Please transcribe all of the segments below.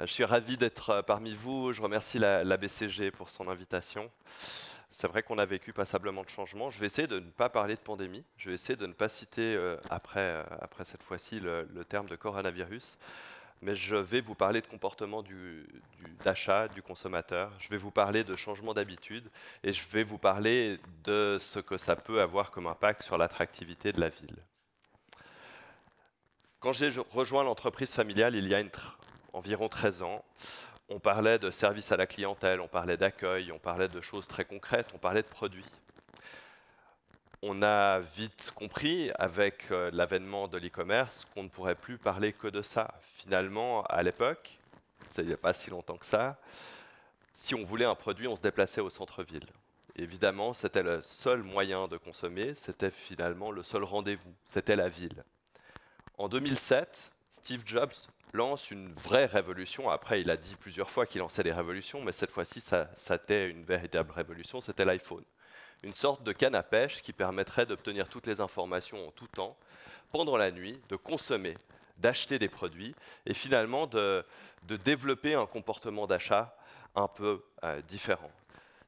Je suis ravi d'être euh, parmi vous. Je remercie la, BCG pour son invitation. C'est vrai qu'on a vécu passablement de changements. Je vais essayer de ne pas parler de pandémie. Je vais essayer de ne pas citer euh, après, euh, après cette fois-ci le, terme de coronavirus. Mais je vais vous parler de comportement d'achat du, du consommateur. Je vais vous parler de changement d'habitude. Et je vais vous parler de ce que ça peut avoir comme impact sur l'attractivité de la ville. Quand j'ai rejoint l'entreprise familiale il y a une environ 13 ans, on parlait de service à la clientèle, on parlait d'accueil, on parlait de choses très concrètes, on parlait de produits. On a vite compris, avec euh, l'avènement de l'e-commerce, qu'on ne pourrait plus parler que de ça. Finalement, à l'époque, c'est il n'y a pas si longtemps que ça, si on voulait un produit, on se déplaçait au centre-ville. Évidemment, c'était le seul moyen de consommer, c'était finalement le seul rendez-vous, c'était la ville. En 2007, Steve Jobs lance une vraie révolution. Après, il a dit plusieurs fois qu'il lançait des révolutions, mais cette fois-ci, ça, était une véritable révolution, c'était l'iPhone. Une sorte de canne à pêche qui permettrait d'obtenir toutes les informations en tout temps, pendant la nuit, de consommer, d'acheter des produits et finalement de, développer un comportement d'achat un peu euh, différent.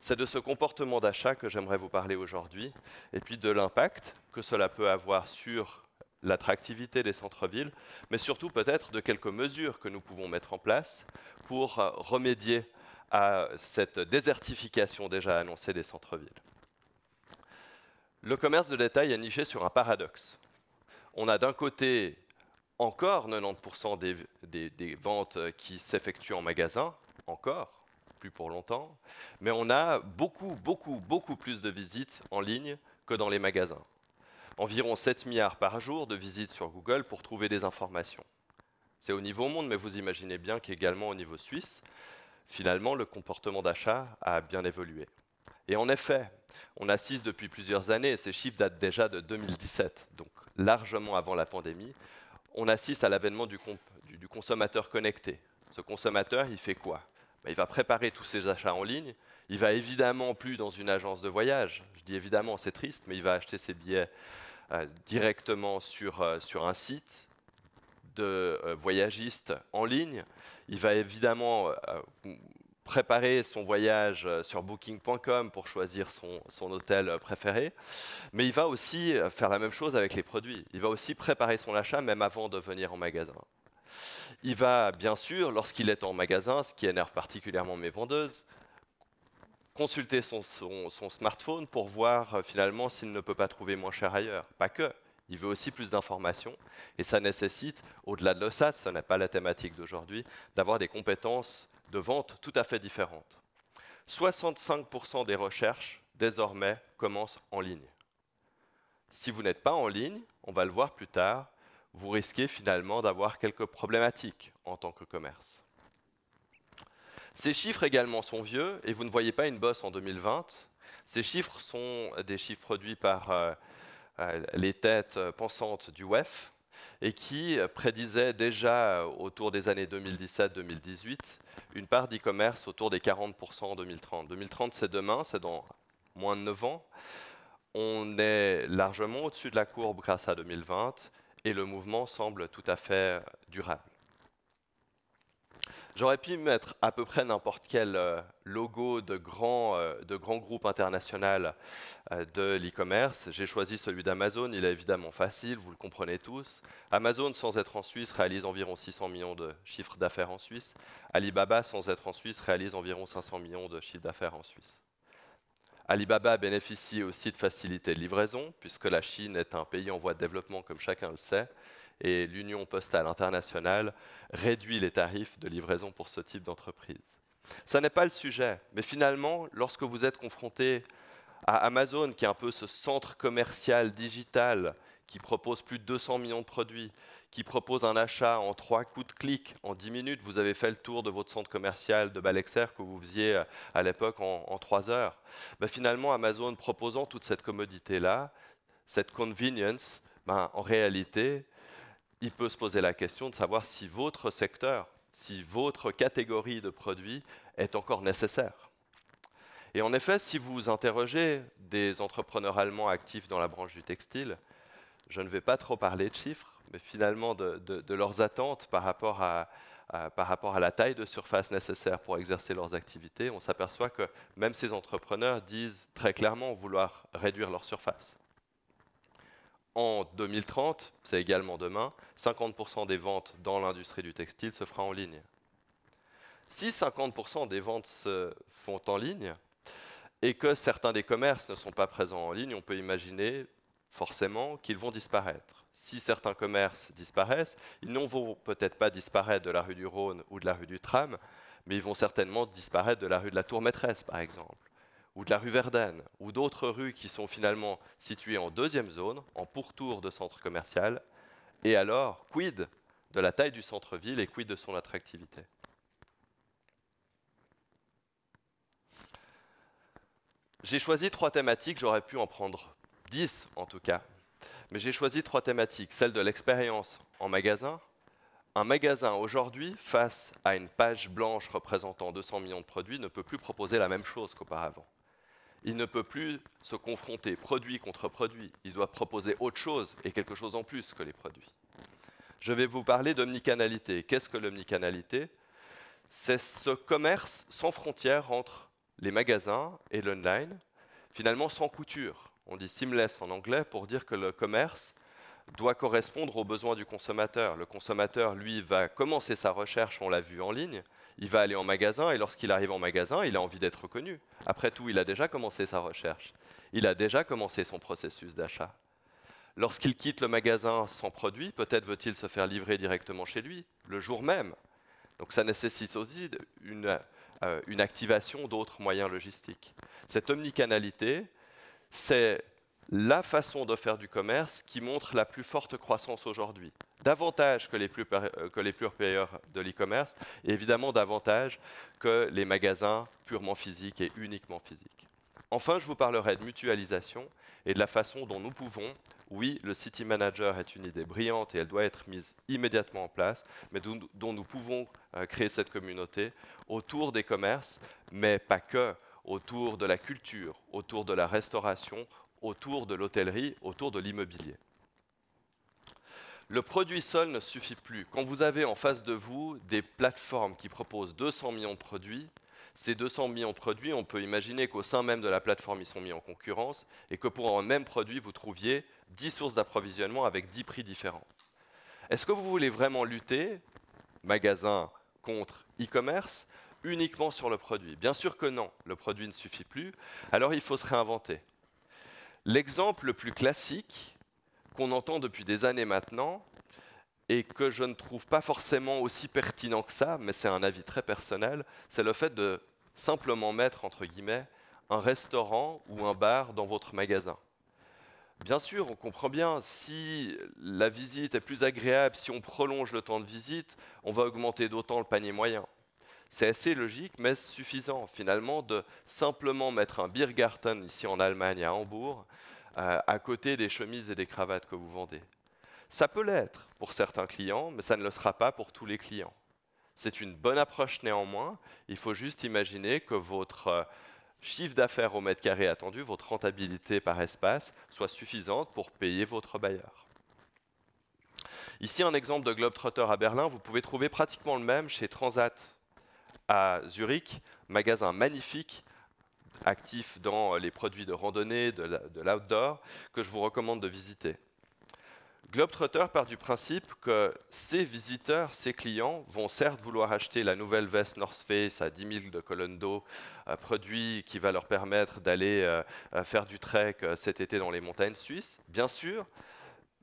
C'est de ce comportement d'achat que j'aimerais vous parler aujourd'hui, et puis de l'impact que cela peut avoir sur l'attractivité des centres-villes, mais surtout peut-être de quelques mesures que nous pouvons mettre en place pour euh, remédier à cette désertification déjà annoncée des centres-villes. Le commerce de détail est niché sur un paradoxe. On a d'un côté encore 90% des, ventes qui s'effectuent en magasin, encore, plus pour longtemps, mais on a beaucoup, beaucoup, beaucoup plus de visites en ligne que dans les magasins environ 7 milliards par jour de visites sur Google pour trouver des informations. C'est au niveau monde, mais vous imaginez bien qu'également au niveau suisse, finalement, le comportement d'achat a bien évolué. Et en effet, on assiste depuis plusieurs années, et ces chiffres datent déjà de 2017, donc largement avant la pandémie, on assiste à l'avènement du, consommateur connecté. Ce consommateur, il fait quoi ben, Il va préparer tous ses achats en ligne, il va évidemment plus dans une agence de voyage, je dis évidemment, c'est triste, mais il va acheter ses billets euh, directement sur, euh, sur un site de euh, voyagiste en ligne. Il va évidemment préparer son voyage sur booking.com pour choisir son, hôtel préféré, mais il va aussi faire la même chose avec les produits. Il va aussi préparer son achat même avant de venir en magasin. Il va bien sûr, lorsqu'il est en magasin, ce qui énerve particulièrement mes vendeuses, consulter son, smartphone pour voir euh, finalement s'il ne peut pas trouver moins cher ailleurs. Pas que, il veut aussi plus d'informations et ça nécessite, au-delà de l'OSAS, ce n'est pas la thématique d'aujourd'hui, d'avoir des compétences de vente tout à fait différentes. 65% des recherches désormais commencent en ligne. Si vous n'êtes pas en ligne, on va le voir plus tard, vous risquez finalement d'avoir quelques problématiques en tant que commerce. Ces chiffres également sont vieux et vous ne voyez pas une bosse en 2020. Ces chiffres sont des chiffres produits par euh, euh, les têtes pensantes du WEF et qui prédisaient déjà euh, autour des années 2017-2018 une part d'e-commerce autour des 40% en 2030. 2030, c'est demain, c'est dans moins de 9 ans. On est largement au-dessus de la courbe grâce à 2020 et le mouvement semble tout à fait durable. J'aurais pu mettre à peu près n'importe quel euh, logo de grands euh, de grand groupe international euh, de l'e-commerce. J'ai choisi celui d'Amazon, il est évidemment facile, vous le comprenez tous. Amazon, sans être en Suisse, réalise environ 600 millions de chiffres d'affaires en Suisse. Alibaba, sans être en Suisse, réalise environ 500 millions de chiffres d'affaires en Suisse. Alibaba bénéficie aussi de facilité de livraison, puisque la Chine est un pays en voie de développement, comme chacun le sait et l'Union postale internationale réduit les tarifs de livraison pour ce type d'entreprise. Ça n'est pas le sujet, mais finalement, lorsque vous êtes confronté à Amazon, qui est un peu ce centre commercial digital qui propose plus de 200 millions de produits, qui propose un achat en trois coups de clic, en 10 minutes, vous avez fait le tour de votre centre commercial de Balexer que vous faisiez euh, à l'époque en, en, 3 heures. Ben finalement, Amazon proposant toute cette commodité-là, cette convenience, ben en réalité, il peut se poser la question de savoir si votre secteur, si votre catégorie de produits est encore nécessaire. Et en effet, si vous interrogez des entrepreneurs allemands actifs dans la branche du textile, je ne vais pas trop parler de chiffres, mais finalement de, leurs attentes par rapport à la taille de surface nécessaire pour exercer leurs activités, on s'aperçoit que même ces entrepreneurs disent très clairement vouloir réduire leur surface en 2030, c'est également demain, 50% des ventes dans l'industrie du textile se fera en ligne. Si 50% des ventes se font en ligne et que certains des commerces ne sont pas présents en ligne, on peut imaginer forcément qu'ils vont disparaître. Si certains commerces disparaissent, ils ne vont peut-être pas disparaître de la rue du Rhône ou de la rue du Tram, mais ils vont certainement disparaître de la rue de la Tour Maîtresse, par exemple ou de la rue Verdane, ou d'autres rues qui sont finalement situées en deuxième zone, en pourtour de centre commercial, et alors, quid de la taille du centre-ville et quid de son attractivité J'ai choisi trois thématiques, j'aurais pu en prendre dix en tout cas, mais j'ai choisi trois thématiques, celle de l'expérience en magasin, un magasin aujourd'hui, face à une page blanche représentant 200 millions de produits, ne peut plus proposer la même chose qu'auparavant il ne peut plus se confronter produit contre produit. Il doit proposer autre chose et quelque chose en plus que les produits. Je vais vous parler d'omnicanalité. Qu'est-ce que l'omnicanalité C'est ce commerce sans frontières entre les magasins et l'online, finalement sans couture. On dit seamless en anglais pour dire que le commerce doit correspondre aux besoins du consommateur. Le consommateur, lui, va commencer sa recherche, on l'a vu en ligne, il va aller en magasin et lorsqu'il arrive en magasin, il a envie d'être reconnu. Après tout, il a déjà commencé sa recherche. Il a déjà commencé son processus d'achat. Lorsqu'il quitte le magasin sans produit, peut-être veut-il se faire livrer directement chez lui, le jour même. Donc ça nécessite aussi une, euh, une activation d'autres moyens logistiques. Cette omnicanalité, c'est la façon de faire du commerce qui montre la plus forte croissance aujourd'hui, davantage que les, plus, euh, que payeurs de l'e-commerce, et évidemment davantage que les magasins purement physiques et uniquement physiques. Enfin, je vous parlerai de mutualisation et de la façon dont nous pouvons, oui, le City Manager est une idée brillante et elle doit être mise immédiatement en place, mais dont nous pouvons euh, créer cette communauté autour des commerces, mais pas que, autour de la culture, autour de la restauration, autour de l'hôtellerie, autour de l'immobilier. Le produit seul ne suffit plus. Quand vous avez en face de vous des plateformes qui proposent 200 millions de produits, ces 200 millions de produits, on peut imaginer qu'au sein même de la plateforme, ils sont mis en concurrence et que pour un même produit, vous trouviez 10 sources d'approvisionnement avec 10 prix différents. Est-ce que vous voulez vraiment lutter, magasin contre e-commerce, uniquement sur le produit Bien sûr que non, le produit ne suffit plus, alors il faut se réinventer. L'exemple le plus classique qu'on entend depuis des années maintenant, et que je ne trouve pas forcément aussi pertinent que ça, mais c'est un avis très personnel, c'est le fait de simplement mettre, entre guillemets, un restaurant ou un bar dans votre magasin. Bien sûr, on comprend bien, si la visite est plus agréable, si on prolonge le temps de visite, on va augmenter d'autant le panier moyen. C'est assez logique, mais suffisant finalement de simplement mettre un Biergarten ici en Allemagne, à Hambourg, euh, à côté des chemises et des cravates que vous vendez. Ça peut l'être pour certains clients, mais ça ne le sera pas pour tous les clients. C'est une bonne approche néanmoins. Il faut juste imaginer que votre euh, chiffre d'affaires au mètre carré attendu, votre rentabilité par espace, soit suffisante pour payer votre bailleur. Ici, un exemple de Globetrotter à Berlin. Vous pouvez trouver pratiquement le même chez Transat à Zurich, magasin magnifique actif dans euh, les produits de randonnée, de l'outdoor, que je vous recommande de visiter. Globetrotter part du principe que ses visiteurs, ses clients, vont certes vouloir acheter la nouvelle veste North Face à 10 000 de colonne d'eau, euh, produit qui va leur permettre d'aller euh, faire du trek cet été dans les montagnes suisses, bien sûr,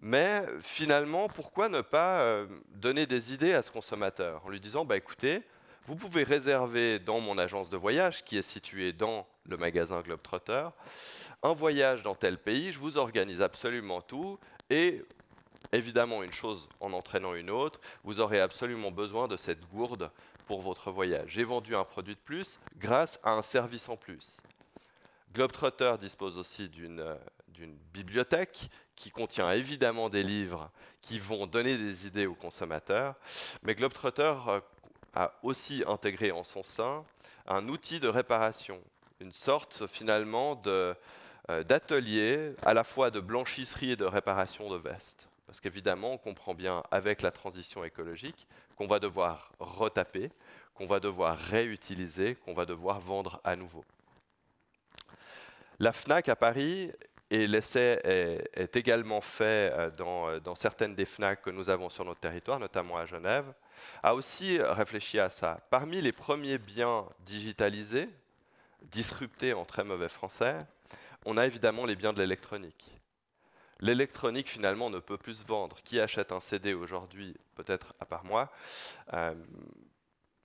mais finalement, pourquoi ne pas donner des idées à ce consommateur en lui disant bah, écoutez, vous pouvez réserver dans mon agence de voyage, qui est située dans le magasin Globetrotter, un voyage dans tel pays, je vous organise absolument tout, et évidemment une chose en entraînant une autre, vous aurez absolument besoin de cette gourde pour votre voyage. J'ai vendu un produit de plus grâce à un service en plus. Globetrotter dispose aussi d'une bibliothèque qui contient évidemment des livres qui vont donner des idées aux consommateurs, mais Globetrotter euh, a aussi intégré en son sein un outil de réparation, une sorte finalement euh, d'atelier à la fois de blanchisserie et de réparation de vestes. Parce qu'évidemment, on comprend bien avec la transition écologique qu'on va devoir retaper, qu'on va devoir réutiliser, qu'on va devoir vendre à nouveau. La FNAC à Paris, et l'essai est, également fait euh, dans, euh, dans certaines des FNAC que nous avons sur notre territoire, notamment à Genève, a aussi réfléchi à ça. Parmi les premiers biens digitalisés, disruptés en très mauvais français, on a évidemment les biens de l'électronique. L'électronique finalement ne peut plus se vendre. Qui achète un CD aujourd'hui, peut-être à part moi, euh,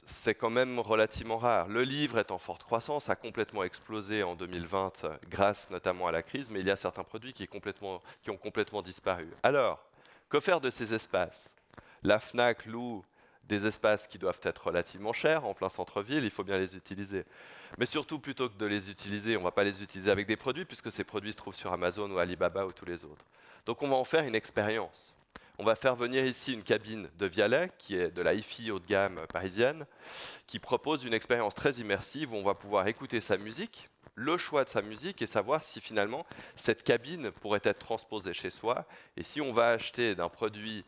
c'est quand même relativement rare. Le livre est en forte croissance, a complètement explosé en 2020 euh, grâce notamment à la crise, mais il y a certains produits qui, qui ont complètement disparu. Alors, que faire de ces espaces La FNAC loue des espaces qui doivent être relativement chers en plein centre-ville, il faut bien les utiliser. Mais surtout, plutôt que de les utiliser, on ne va pas les utiliser avec des produits, puisque ces produits se trouvent sur Amazon ou Alibaba ou tous les autres. Donc on va en faire une expérience. On va faire venir ici une cabine de Vialet, qui est de la hi-fi haut de gamme parisienne, qui propose une expérience très immersive où on va pouvoir écouter sa musique, le choix de sa musique et savoir si finalement cette cabine pourrait être transposée chez soi. Et si on va acheter d'un produit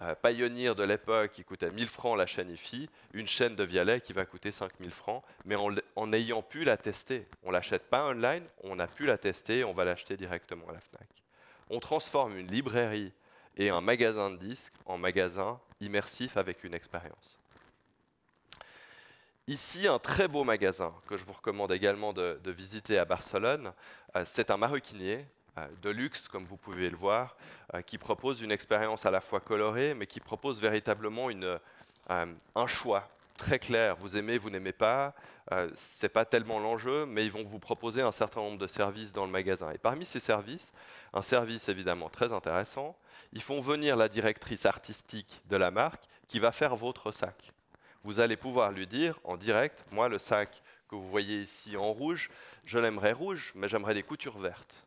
euh, Pionnier de l'époque qui coûtait 1000 francs la chaîne IFI, une chaîne de Vialet qui va coûter 5000 francs, mais en, ayant pu la tester. On ne l'achète pas online, on a pu la tester, on va l'acheter directement à la FNAC. On transforme une librairie et un magasin de disques en magasin immersif avec une expérience. Ici, un très beau magasin que je vous recommande également de, visiter à Barcelone. Euh, c'est un maroquinier euh, de luxe, comme vous pouvez le voir, euh, qui propose une expérience à la fois colorée, mais qui propose véritablement une, euh, un choix très clair. Vous aimez, vous n'aimez pas, c'est pas tellement l'enjeu, mais ils vont vous proposer un certain nombre de services dans le magasin. Et parmi ces services, un service évidemment très intéressant, ils font venir la directrice artistique de la marque qui va faire votre sac. Vous allez pouvoir lui dire en direct, moi le sac que vous voyez ici en rouge, je l'aimerais rouge, mais j'aimerais des coutures vertes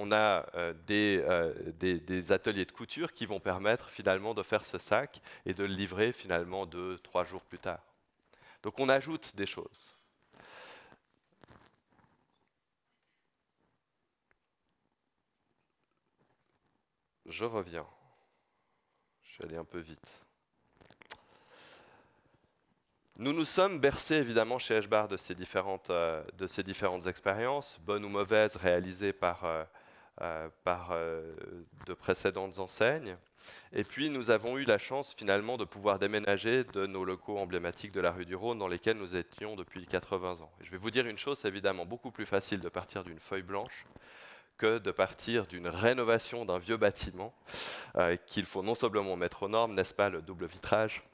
on a euh, euh, des, ateliers de couture qui vont permettre finalement de faire ce sac et de le livrer finalement deux, trois jours plus tard. Donc on ajoute des choses. Je reviens. Je suis allé un peu vite. Nous nous sommes bercés évidemment chez Hbar de ces différentes, euh, de ces différentes expériences, bonnes ou mauvaises, réalisées par, euh, par euh, de précédentes enseignes. Et puis nous avons eu la chance finalement de pouvoir déménager de nos locaux emblématiques de la rue du Rhône dans lesquels nous étions depuis 80 ans. Et je vais vous dire une chose, c'est évidemment beaucoup plus facile de partir d'une feuille blanche que de partir d'une rénovation d'un vieux bâtiment euh, qu'il faut non seulement mettre aux normes, n'est-ce pas, le double vitrage,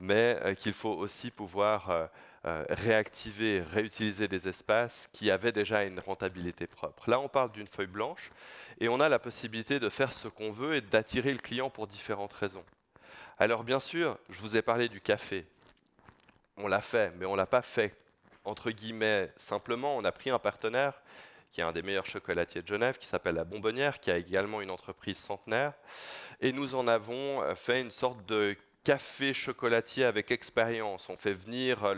mais qu'il faut aussi pouvoir... Euh, réactiver, réutiliser des espaces qui avaient déjà une rentabilité propre. Là, on parle d'une feuille blanche et on a la possibilité de faire ce qu'on veut et d'attirer le client pour différentes raisons. Alors bien sûr, je vous ai parlé du café. On l'a fait, mais on ne l'a pas fait entre guillemets simplement. On a pris un partenaire qui est un des meilleurs chocolatiers de Genève, qui s'appelle La Bonbonnière, qui a également une entreprise centenaire. Et nous en avons euh, fait une sorte de café chocolatier avec expérience. On fait venir euh,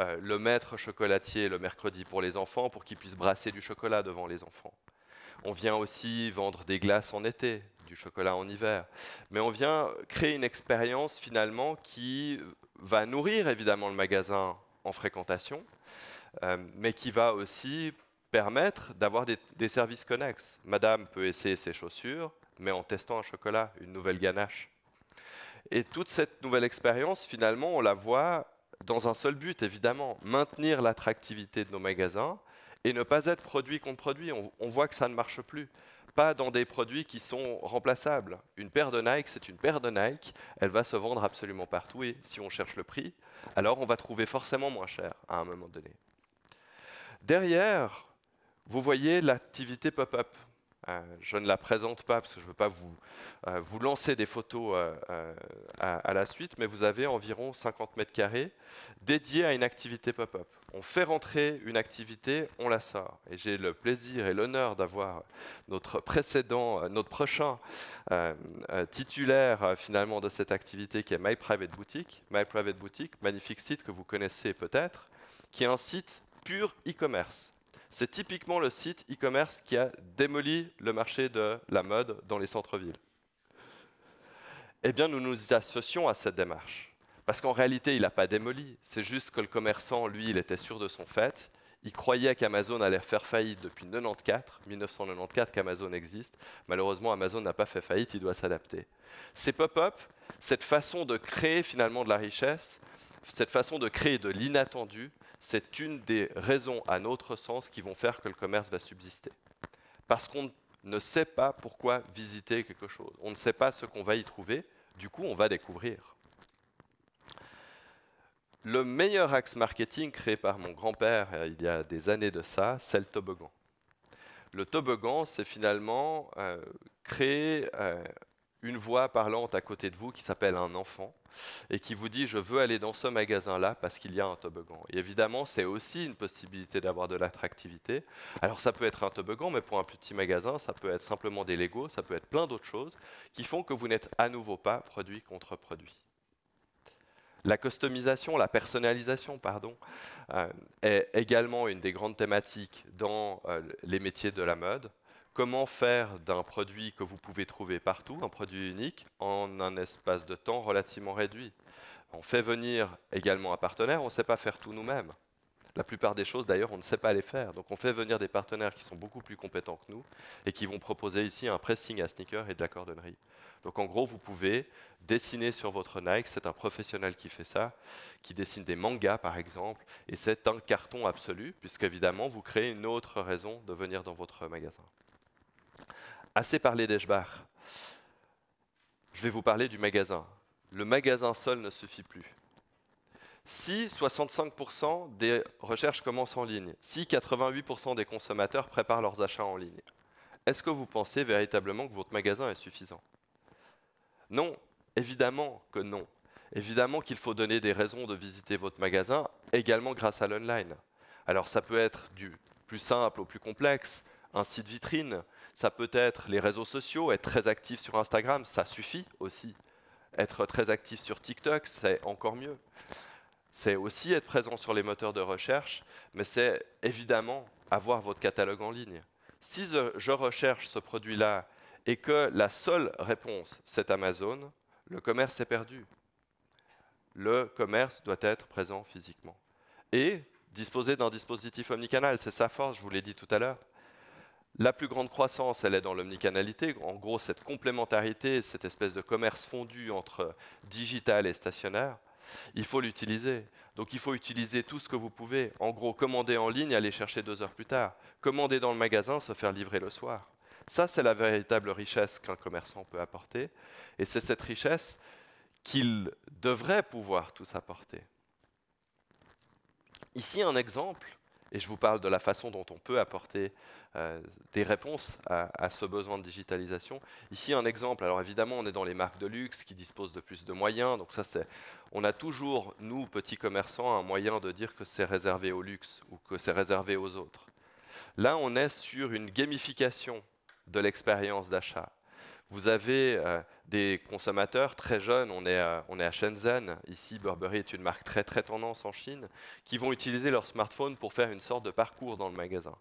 euh, le, maître chocolatier le mercredi pour les enfants pour qu'ils puissent brasser du chocolat devant les enfants. On vient aussi vendre des glaces en été, du chocolat en hiver. Mais on vient créer une expérience finalement qui va nourrir évidemment le magasin en fréquentation, euh, mais qui va aussi permettre d'avoir des services connexes. Madame peut essayer ses chaussures, mais en testant un chocolat, une nouvelle ganache. Et toute cette nouvelle expérience, finalement, on la voit dans un seul but, évidemment, maintenir l'attractivité de nos magasins et ne pas être produit contre produit. On, voit que ça ne marche plus. Pas dans des produits qui sont remplaçables. Une paire de Nike, c'est une paire de Nike. Elle va se vendre absolument partout. Et si on cherche le prix, alors on va trouver forcément moins cher à un moment donné. Derrière, vous voyez l'activité pop-up. Euh, je ne la présente pas parce que je ne veux pas euh, vous, lancer des photos euh, à, la suite, mais vous avez environ 50 mètres carrés dédiés à une activité pop-up. On fait rentrer une activité, on la sort. Et j'ai le plaisir et l'honneur d'avoir notre précédent, notre prochain titulaire finalement de cette activité qui est My Private Boutique. My Private Boutique, magnifique site que vous connaissez peut-être, qui est un site pur e-commerce. C'est typiquement le site e-commerce qui a démoli le marché de la mode dans les centres-villes. Eh bien, nous nous associons à cette démarche. Parce qu'en réalité, il n'a pas démoli. C'est juste que le commerçant, lui, il était sûr de son fait. Il croyait qu'Amazon allait faire faillite depuis 94, 1994 qu'Amazon existe. Malheureusement, Amazon n'a pas fait faillite, il doit s'adapter. Ces pop-up, cette façon de créer finalement de la richesse, cette façon de créer de l'inattendu, c'est une des raisons, à notre sens, qui vont faire que le commerce va subsister. Parce qu'on ne sait pas pourquoi visiter quelque chose. On ne sait pas ce qu'on va y trouver. Du coup, on va découvrir. Le meilleur axe marketing créé par mon grand-père euh, il y a des années de ça, c'est le toboggan. Le toboggan, c'est finalement euh, créer euh, une voix parlante à côté de vous qui s'appelle un enfant et qui vous dit je veux aller dans ce magasin-là parce qu'il y a un toboggan. Et évidemment, c'est aussi une possibilité d'avoir de l'attractivité. Alors ça peut être un toboggan, mais pour un petit magasin, ça peut être simplement des Legos, ça peut être plein d'autres choses qui font que vous n'êtes à nouveau pas produit contre produit. La customisation, la personnalisation, pardon, euh, est également une des grandes thématiques dans euh, les métiers de la mode comment faire d'un produit que vous pouvez trouver partout, un produit unique, en un espace de temps relativement réduit. On fait venir également un partenaire, on ne sait pas faire tout nous-mêmes. La plupart des choses, d'ailleurs, on ne sait pas les faire. Donc on fait venir des partenaires qui sont beaucoup plus compétents que nous et qui vont proposer ici un pressing à sneakers et de la cordonnerie. Donc en gros, vous pouvez dessiner sur votre Nike, c'est un professionnel qui fait ça, qui dessine des mangas par exemple, et c'est un carton absolu, puisque évidemment vous créez une autre raison de venir dans votre magasin. Assez parlé d'Eshbar. Je vais vous parler du magasin. Le magasin seul ne suffit plus. Si 65% des recherches commencent en ligne, si 88% des consommateurs préparent leurs achats en ligne, est-ce que vous pensez véritablement que votre magasin est suffisant Non, évidemment que non. Évidemment qu'il faut donner des raisons de visiter votre magasin, également grâce à l'online. Alors ça peut être du plus simple au plus complexe, un site vitrine, ça peut être les réseaux sociaux, être très actif sur Instagram, ça suffit aussi. Être très actif sur TikTok, c'est encore mieux. C'est aussi être présent sur les moteurs de recherche, mais c'est évidemment avoir votre catalogue en ligne. Si je recherche ce produit-là et que la seule réponse, c'est Amazon, le commerce est perdu. Le commerce doit être présent physiquement. Et disposer d'un dispositif omnicanal, c'est sa force, je vous l'ai dit tout à l'heure. La plus grande croissance, elle est dans l'omnicanalité. En gros, cette complémentarité, cette espèce de commerce fondu entre digital et stationnaire, il faut l'utiliser. Donc il faut utiliser tout ce que vous pouvez. En gros, commander en ligne, aller chercher deux heures plus tard. Commander dans le magasin, se faire livrer le soir. Ça, c'est la véritable richesse qu'un commerçant peut apporter. Et c'est cette richesse qu'il devrait pouvoir tous apporter. Ici, un exemple et je vous parle de la façon dont on peut apporter euh, des réponses à, à, ce besoin de digitalisation. Ici, un exemple. Alors évidemment, on est dans les marques de luxe qui disposent de plus de moyens. Donc ça, c'est, on a toujours, nous, petits commerçants, un moyen de dire que c'est réservé au luxe ou que c'est réservé aux autres. Là, on est sur une gamification de l'expérience d'achat. Vous avez euh, des consommateurs très jeunes, on est, à, on est à Shenzhen, ici Burberry est une marque très très tendance en Chine, qui vont utiliser leur smartphone pour faire une sorte de parcours dans le magasin.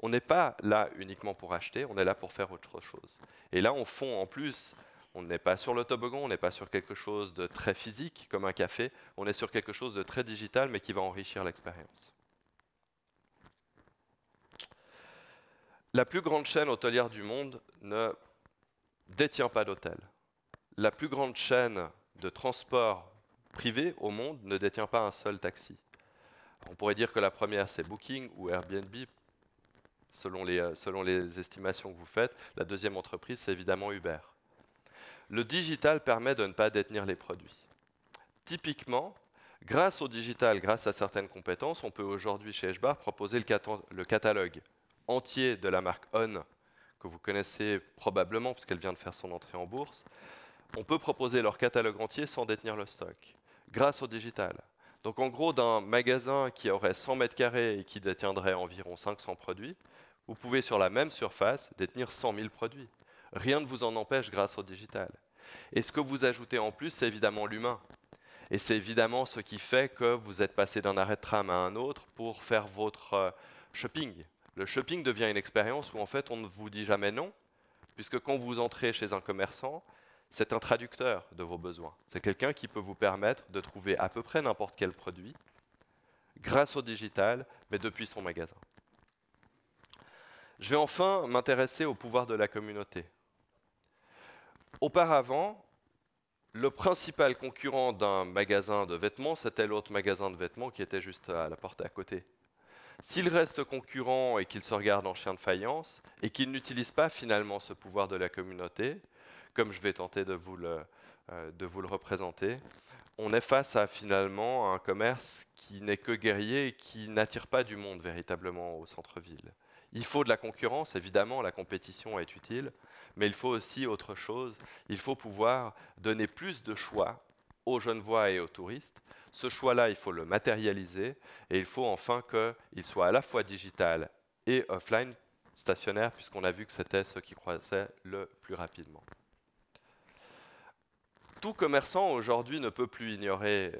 On n'est pas là uniquement pour acheter, on est là pour faire autre chose. Et là, on fond en plus, on n'est pas sur le toboggan, on n'est pas sur quelque chose de très physique comme un café, on est sur quelque chose de très digital mais qui va enrichir l'expérience. La plus grande chaîne hôtelière du monde ne détient pas d'hôtel. La plus grande chaîne de transport privé au monde ne détient pas un seul taxi. On pourrait dire que la première, c'est Booking ou Airbnb, euh, selon les, estimations que vous faites. La deuxième entreprise, c'est évidemment Uber. Le digital permet de ne pas détenir les produits. Typiquement, grâce au digital, grâce à certaines compétences, on peut aujourd'hui chez HBAR proposer le, catalogue entier de la marque On que vous connaissez probablement puisqu'elle vient de faire son entrée en bourse, on peut proposer leur catalogue entier sans détenir le stock, grâce au digital. Donc en gros, d'un magasin qui aurait 100 mètres carrés et qui détiendrait environ 500 produits, vous pouvez sur la même surface détenir 100 000 produits. Rien ne vous en empêche grâce au digital. Et ce que vous ajoutez en plus, c'est évidemment l'humain. Et c'est évidemment ce qui fait que vous êtes passé d'un arrêt de tram à un autre pour faire votre euh, shopping. Le shopping devient une expérience où en fait on ne vous dit jamais non, puisque quand vous entrez chez un commerçant, c'est un traducteur de vos besoins. C'est quelqu'un qui peut vous permettre de trouver à peu près n'importe quel produit grâce au digital, mais depuis son magasin. Je vais enfin m'intéresser au pouvoir de la communauté. Auparavant, le principal concurrent d'un magasin de vêtements, c'était l'autre magasin de vêtements qui était juste à la porte à côté. S'il reste concurrent et qu'ils se regardent en chien de faïence, et qu'ils n'utilisent pas finalement ce pouvoir de la communauté, comme je vais tenter de vous le, euh, de vous le représenter, on est face à finalement un commerce qui n'est que guerrier et qui n'attire pas du monde véritablement au centre-ville. Il faut de la concurrence, évidemment, la compétition est utile, mais il faut aussi autre chose. Il faut pouvoir donner plus de choix aux jeunes voix et aux touristes. Ce choix-là, il faut le matérialiser et il faut enfin qu'il soit à la fois digital et offline stationnaire, puisqu'on a vu que c'était ce qui croissait le plus rapidement. Tout commerçant aujourd'hui ne peut plus ignorer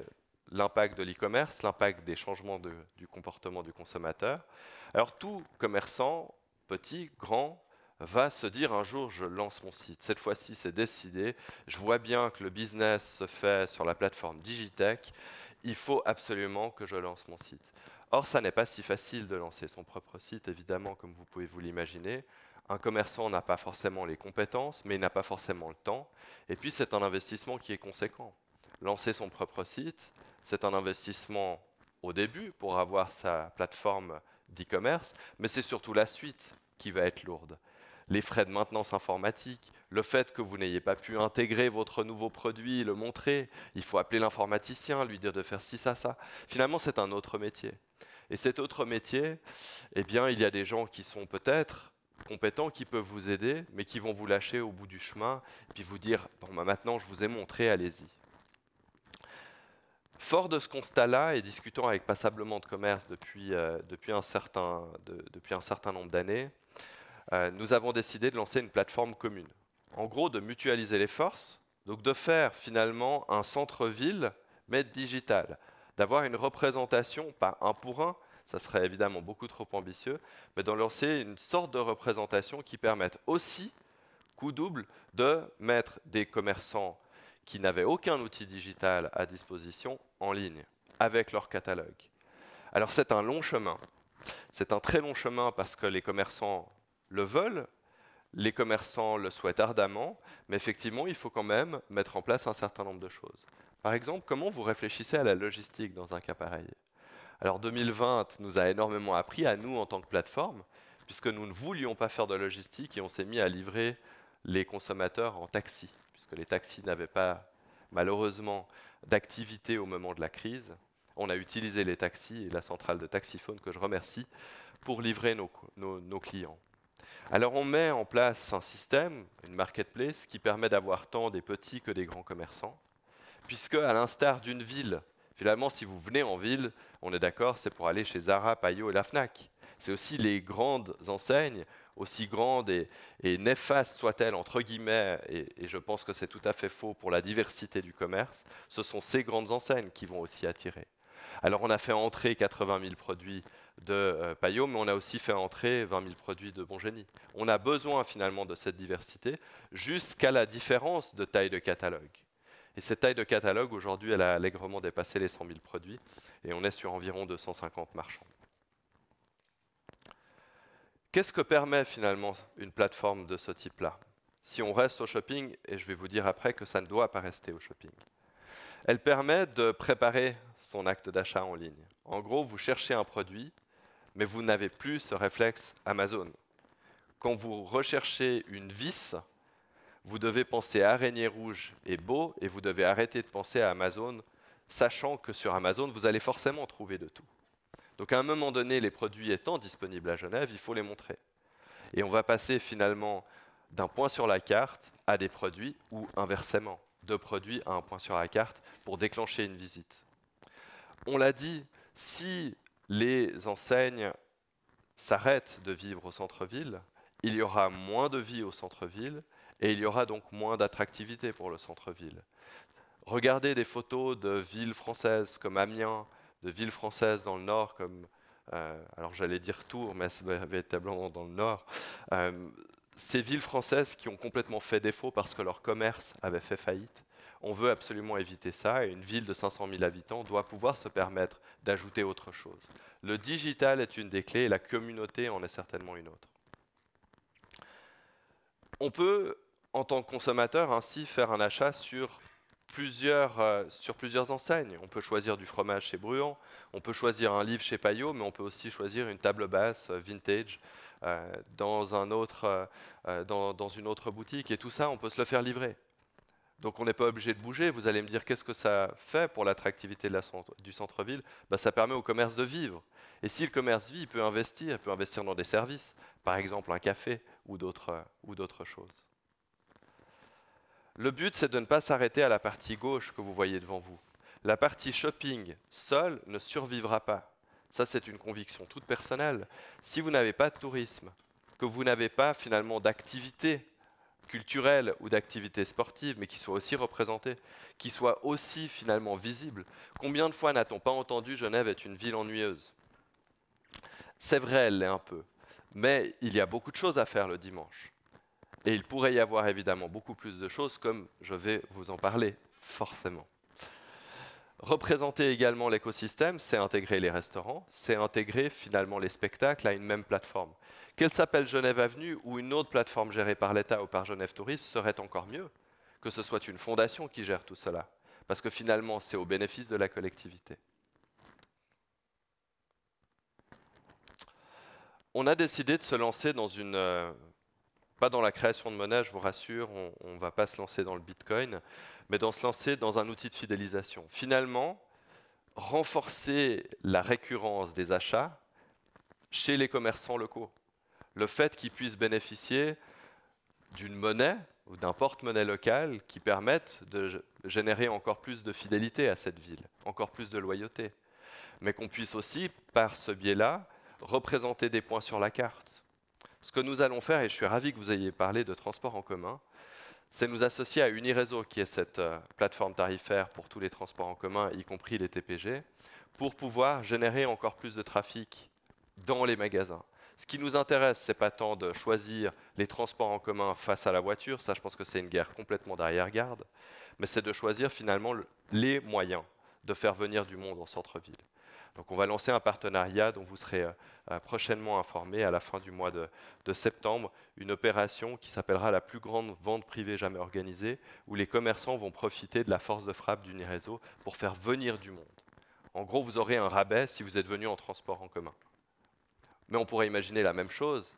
l'impact de l'e-commerce, l'impact des changements du comportement du consommateur. Alors tout commerçant, petit, grand, va se dire un jour je lance mon site. Cette fois-ci c'est décidé. Je vois bien que le business se fait sur la plateforme Digitech. Il faut absolument que je lance mon site. Or, ça n'est pas si facile de lancer son propre site, évidemment, comme vous pouvez vous l'imaginer. Un commerçant n'a pas forcément les compétences, mais il n'a pas forcément le temps. Et puis, c'est un investissement qui est conséquent. Lancer son propre site, c'est un investissement au début pour avoir sa plateforme d'e-commerce, mais c'est surtout la suite qui va être lourde les frais de maintenance informatique, le fait que vous n'ayez pas pu intégrer votre nouveau produit, le montrer, il faut appeler l'informaticien, lui dire de faire ci, ça, ça. Finalement, c'est un autre métier. Et cet autre métier, eh bien, il y a des gens qui sont peut-être compétents, qui peuvent vous aider, mais qui vont vous lâcher au bout du chemin, et puis vous dire, bah, maintenant, je vous ai montré, allez-y. Fort de ce constat-là, et discutant avec Passablement de Commerce depuis, euh, depuis, un, certain, depuis un certain nombre d'années, euh, nous avons décidé de lancer une plateforme commune. En gros, de mutualiser les forces, donc de faire finalement un centre-ville, mais digital, d'avoir une représentation, pas un pour un, ça serait évidemment beaucoup trop ambitieux, mais d'en lancer une sorte de représentation qui permette aussi, coup double, de mettre des commerçants qui n'avaient aucun outil digital à disposition en ligne, avec leur catalogue. Alors c'est un long chemin. C'est un très long chemin parce que les commerçants le veulent, les commerçants le souhaitent ardemment, mais effectivement, il faut quand même mettre en place un certain nombre de choses. Par exemple, comment vous réfléchissez à la logistique dans un cas pareil Alors 2020 nous a énormément appris à nous en tant que plateforme, puisque nous ne voulions pas faire de logistique et on s'est mis à livrer les consommateurs en taxi, puisque les taxis n'avaient pas malheureusement d'activité au moment de la crise. On a utilisé les taxis et la centrale de Taxiphone, que je remercie, pour livrer nos clients. Alors on met en place un système, une marketplace, qui permet d'avoir tant des petits que des grands commerçants, puisque à l'instar d'une ville, finalement si vous venez en ville, on est d'accord, c'est pour aller chez Zara, Payot et la FNAC. C'est aussi les grandes enseignes, aussi grandes et, néfastes soient-elles, entre guillemets, et je pense que c'est tout à fait faux pour la diversité du commerce, ce sont ces grandes enseignes qui vont aussi attirer. Alors on a fait entrer 80 000 produits de euh, Payot, mais on a aussi fait entrer 20 000 produits de bon génie. On a besoin finalement de cette diversité jusqu'à la différence de taille de catalogue. Et cette taille de catalogue, aujourd'hui, elle a allègrement dépassé les 100 000 produits et on est sur environ 250 marchands. Qu'est-ce que permet finalement une plateforme de ce type-là Si on reste au shopping, et je vais vous dire après que ça ne doit pas rester au shopping. Elle permet de préparer son acte d'achat en ligne. En gros, vous cherchez un produit, mais vous n'avez plus ce réflexe Amazon. Quand vous recherchez une vis, vous devez penser à araignée rouge et beau, et vous devez arrêter de penser à Amazon, sachant que sur Amazon, vous allez forcément trouver de tout. Donc à un moment donné, les produits étant disponibles à Genève, il faut les montrer. Et on va passer finalement d'un point sur la carte à des produits, ou inversement, de produits à un point sur la carte pour déclencher une visite. On l'a dit, si les enseignes s'arrêtent de vivre au centre-ville, il y aura moins de vie au centre-ville et il y aura donc moins d'attractivité pour le centre-ville. Regardez des photos de villes françaises comme Amiens, de villes françaises dans le nord comme, euh, alors j'allais dire Tours, mais c'est véritablement dans le nord, euh, ces villes françaises qui ont complètement fait défaut parce que leur commerce avait fait faillite, on veut absolument éviter ça et une ville de 500 000 habitants doit pouvoir se permettre d'ajouter autre chose. Le digital est une des clés et la communauté en est certainement une autre. On peut, en tant que consommateur, ainsi faire un achat sur plusieurs, euh, sur plusieurs enseignes. On peut choisir du fromage chez Bruant, on peut choisir un livre chez Payot, mais on peut aussi choisir une table basse euh, vintage euh, dans, autre, euh, euh, dans, une autre boutique. Et tout ça, on peut se le faire livrer. Donc on n'est pas obligé de bouger. Vous allez me dire qu'est-ce que ça fait pour l'attractivité la du centre-ville bah, Ça permet au commerce de vivre. Et si le commerce vit, il peut investir, il peut investir dans des services, par exemple un café ou d'autres, ou d'autres choses. Le but, c'est de ne pas s'arrêter à la partie gauche que vous voyez devant vous. La partie shopping seule ne survivra pas ça c'est une conviction toute personnelle, si vous n'avez pas de tourisme, que vous n'avez pas finalement d'activité culturelle ou d'activité sportive, mais qui soit aussi représentée, qui soit aussi finalement visible, combien de fois n'a-t-on pas entendu Genève est une ville ennuyeuse C'est vrai, elle l'est un peu, mais il y a beaucoup de choses à faire le dimanche. Et il pourrait y avoir évidemment beaucoup plus de choses, comme je vais vous en parler, forcément. Représenter également l'écosystème, c'est intégrer les restaurants, c'est intégrer finalement les spectacles à une même plateforme. Qu'elle s'appelle Genève Avenue ou une autre plateforme gérée par l'État ou par Genève Tourisme serait encore mieux que ce soit une fondation qui gère tout cela, parce que finalement c'est au bénéfice de la collectivité. On a décidé de se lancer dans une euh, pas dans la création de monnaie, je vous rassure, on ne va pas se lancer dans le Bitcoin, mais dans se lancer dans un outil de fidélisation. Finalement, renforcer la récurrence des achats chez les commerçants locaux. Le fait qu'ils puissent bénéficier d'une monnaie ou d'un porte-monnaie local qui permette de générer encore plus de fidélité à cette ville, encore plus de loyauté. Mais qu'on puisse aussi, par ce biais-là, représenter des points sur la carte ce que nous allons faire, et je suis ravi que vous ayez parlé de transport en commun, c'est nous associer à Uniréseau, qui est cette euh, plateforme tarifaire pour tous les transports en commun, y compris les TPG, pour pouvoir générer encore plus de trafic dans les magasins. Ce qui nous intéresse, n'est pas tant de choisir les transports en commun face à la voiture, ça je pense que c'est une guerre complètement d'arrière-garde, mais c'est de choisir finalement les moyens de faire venir du monde en centre-ville. Donc on va lancer un partenariat dont vous serez euh, prochainement informés à la fin du mois de, septembre, une opération qui s'appellera la plus grande vente privée jamais organisée, où les commerçants vont profiter de la force de frappe réseau pour faire venir du monde. En gros, vous aurez un rabais si vous êtes venu en transport en commun. Mais on pourrait imaginer la même chose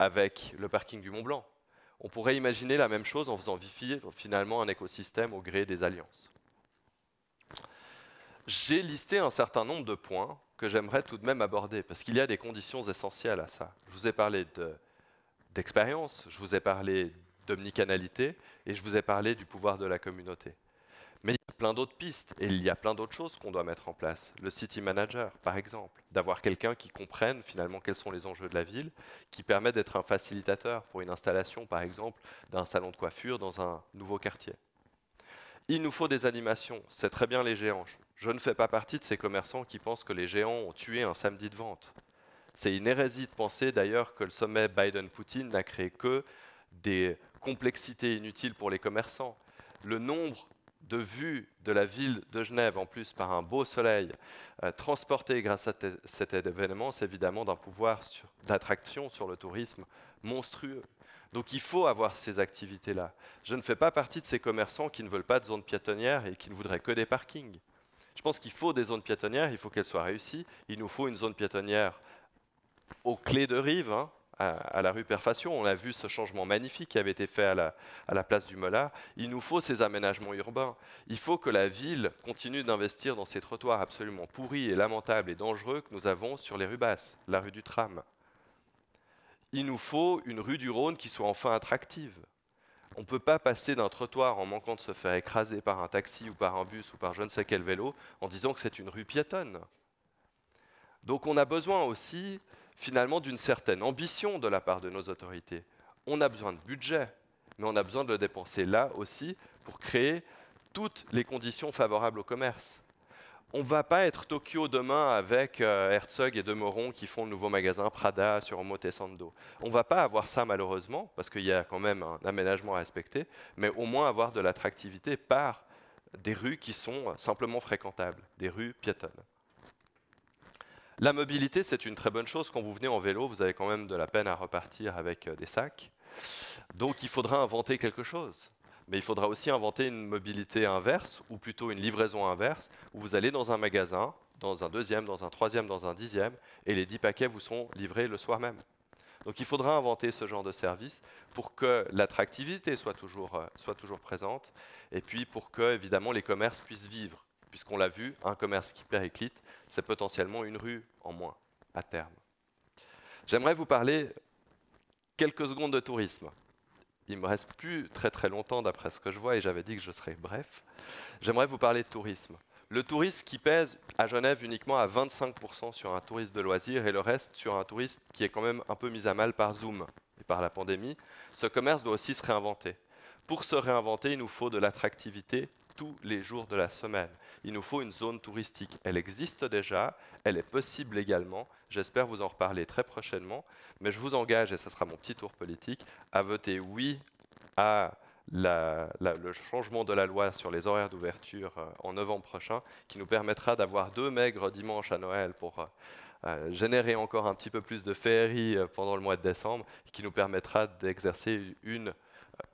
avec le parking du Mont Blanc. On pourrait imaginer la même chose en faisant vivre finalement un écosystème au gré des alliances j'ai listé un certain nombre de points que j'aimerais tout de même aborder, parce qu'il y a des conditions essentielles à ça. Je vous ai parlé d'expérience, je vous ai parlé d'omnicanalité, et je vous ai parlé du pouvoir de la communauté. Mais il y a plein d'autres pistes, et il y a plein d'autres choses qu'on doit mettre en place. Le city manager, par exemple, d'avoir quelqu'un qui comprenne finalement quels sont les enjeux de la ville, qui permet d'être un facilitateur pour une installation, par exemple, d'un salon de coiffure dans un nouveau quartier. Il nous faut des animations, c'est très bien les géants, je ne fais pas partie de ces commerçants qui pensent que les géants ont tué un samedi de vente. C'est une hérésie de penser d'ailleurs que le sommet Biden-Poutine n'a créé que des complexités inutiles pour les commerçants. Le nombre de vues de la ville de Genève, en plus par un beau soleil, euh, transporté grâce à cet événement, c'est évidemment d'un pouvoir d'attraction sur le tourisme monstrueux. Donc il faut avoir ces activités-là. Je ne fais pas partie de ces commerçants qui ne veulent pas de zone piétonnière et qui ne voudraient que des parkings. Je pense qu'il faut des zones piétonnières, il faut qu'elles soient réussies. Il nous faut une zone piétonnière aux clés de rive, hein, à, la rue Perfation. On a vu ce changement magnifique qui avait été fait à la, à la place du Mola. Il nous faut ces aménagements urbains. Il faut que la ville continue d'investir dans ces trottoirs absolument pourris et lamentables et dangereux que nous avons sur les rues basses, la rue du tram. Il nous faut une rue du Rhône qui soit enfin attractive. On ne peut pas passer d'un trottoir en manquant de se faire écraser par un taxi ou par un bus ou par je ne sais quel vélo en disant que c'est une rue piétonne. Donc on a besoin aussi finalement d'une certaine ambition de la part de nos autorités. On a besoin de budget, mais on a besoin de le dépenser là aussi pour créer toutes les conditions favorables au commerce on va pas être Tokyo demain avec euh, Herzog et Demoron qui font le nouveau magasin Prada sur Omotesando. On va pas avoir ça malheureusement, parce qu'il y a quand même un aménagement à respecter, mais au moins avoir de l'attractivité par des rues qui sont simplement fréquentables, des rues piétonnes. La mobilité, c'est une très bonne chose. Quand vous venez en vélo, vous avez quand même de la peine à repartir avec euh, des sacs. Donc il faudra inventer quelque chose mais il faudra aussi inventer une mobilité inverse, ou plutôt une livraison inverse, où vous allez dans un magasin, dans un deuxième, dans un troisième, dans un dixième, et les dix paquets vous sont livrés le soir même. Donc il faudra inventer ce genre de service pour que l'attractivité euh, soit toujours, présente, et puis pour que, évidemment, les commerces puissent vivre. Puisqu'on l'a vu, un commerce qui périclite, c'est potentiellement une rue en moins, à terme. J'aimerais vous parler quelques secondes de tourisme. Il me reste plus très très longtemps d'après ce que je vois et j'avais dit que je serais bref. J'aimerais vous parler de tourisme. Le tourisme qui pèse à Genève uniquement à 25% sur un tourisme de loisirs et le reste sur un tourisme qui est quand même un peu mis à mal par Zoom et par la pandémie. Ce commerce doit aussi se réinventer. Pour se réinventer, il nous faut de l'attractivité tous les jours de la semaine. Il nous faut une zone touristique. Elle existe déjà, elle est possible également. J'espère vous en reparler très prochainement, mais je vous engage, et ce sera mon petit tour politique, à voter oui à le changement de la loi sur les horaires d'ouverture euh, en novembre prochain, qui nous permettra d'avoir deux maigres dimanches à Noël pour euh, euh, générer encore un petit peu plus de féerie pendant le mois de décembre, qui nous permettra d'exercer une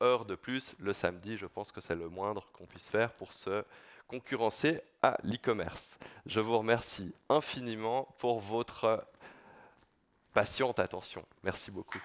heure de plus le samedi, je pense que c'est le moindre qu'on puisse faire pour se concurrencer à l'e-commerce. Je vous remercie infiniment pour votre patiente attention. Merci beaucoup.